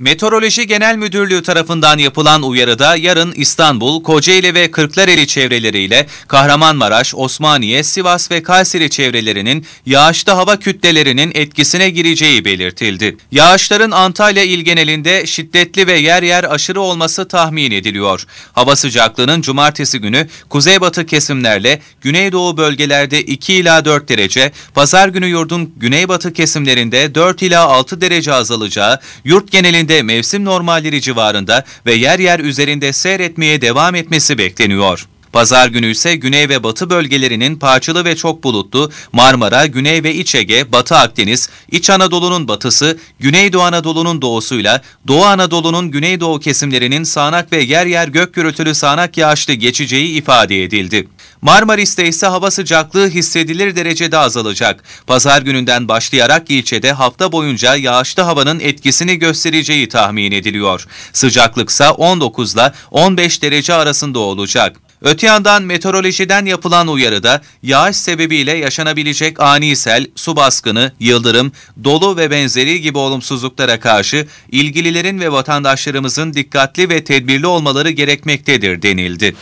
Meteoroloji Genel Müdürlüğü tarafından yapılan uyarıda yarın İstanbul, Kocaeli ve Kırklareli çevreleriyle Kahramanmaraş, Osmaniye, Sivas ve Kayseri çevrelerinin yağışlı hava kütlelerinin etkisine gireceği belirtildi. Yağışların Antalya il genelinde şiddetli ve yer yer aşırı olması tahmin ediliyor. Hava sıcaklığının cumartesi günü kuzeybatı kesimlerle güneydoğu bölgelerde 2 ila 4 derece, pazar günü yurdun güneybatı kesimlerinde 4 ila 6 derece azalacağı, yurt genelinde bölgesinde mevsim normalleri civarında ve yer yer üzerinde seyretmeye devam etmesi bekleniyor. Pazar günü ise güney ve batı bölgelerinin parçalı ve çok bulutlu, Marmara, Güney ve İç Ege, Batı Akdeniz, İç Anadolu'nun batısı, Güneydoğu Anadolu'nun doğusuyla, Doğu Anadolu'nun güneydoğu kesimlerinin sağanak ve yer yer gök gürültülü sağanak yağışlı geçeceği ifade edildi. Marmaris'te ise hava sıcaklığı hissedilir derecede azalacak. Pazar gününden başlayarak ilçede hafta boyunca yağışlı havanın etkisini göstereceği tahmin ediliyor. Sıcaklıksa 19 ile 15 derece arasında olacak. Öte yandan meteorolojiden yapılan uyarıda yağış sebebiyle yaşanabilecek ani sel, su baskını, yıldırım, dolu ve benzeri gibi olumsuzluklara karşı ilgililerin ve vatandaşlarımızın dikkatli ve tedbirli olmaları gerekmektedir denildi.